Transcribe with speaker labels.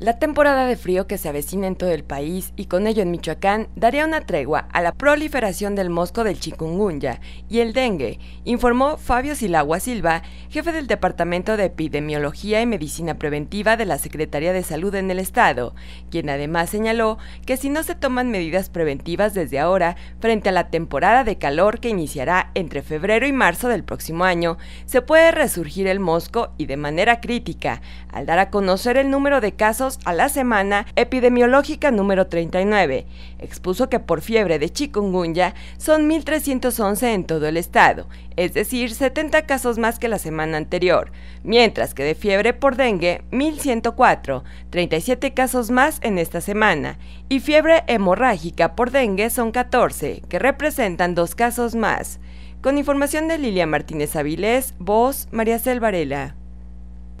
Speaker 1: La temporada de frío que se avecina en todo el país y con ello en Michoacán daría una tregua a la proliferación del mosco del chikungunya y el dengue, informó Fabio Silagua Silva, jefe del Departamento de Epidemiología y Medicina Preventiva de la Secretaría de Salud en el Estado, quien además señaló que si no se toman medidas preventivas desde ahora frente a la temporada de calor que iniciará entre febrero y marzo del próximo año, se puede resurgir el mosco y de manera crítica, al dar a conocer el número de casos a la semana epidemiológica número 39. Expuso que por fiebre de chikungunya son 1.311 en todo el estado, es decir, 70 casos más que la semana anterior, mientras que de fiebre por dengue, 1.104, 37 casos más en esta semana, y fiebre hemorrágica por dengue son 14, que representan dos casos más. Con información de Lilia Martínez Avilés, voz María Selvarela.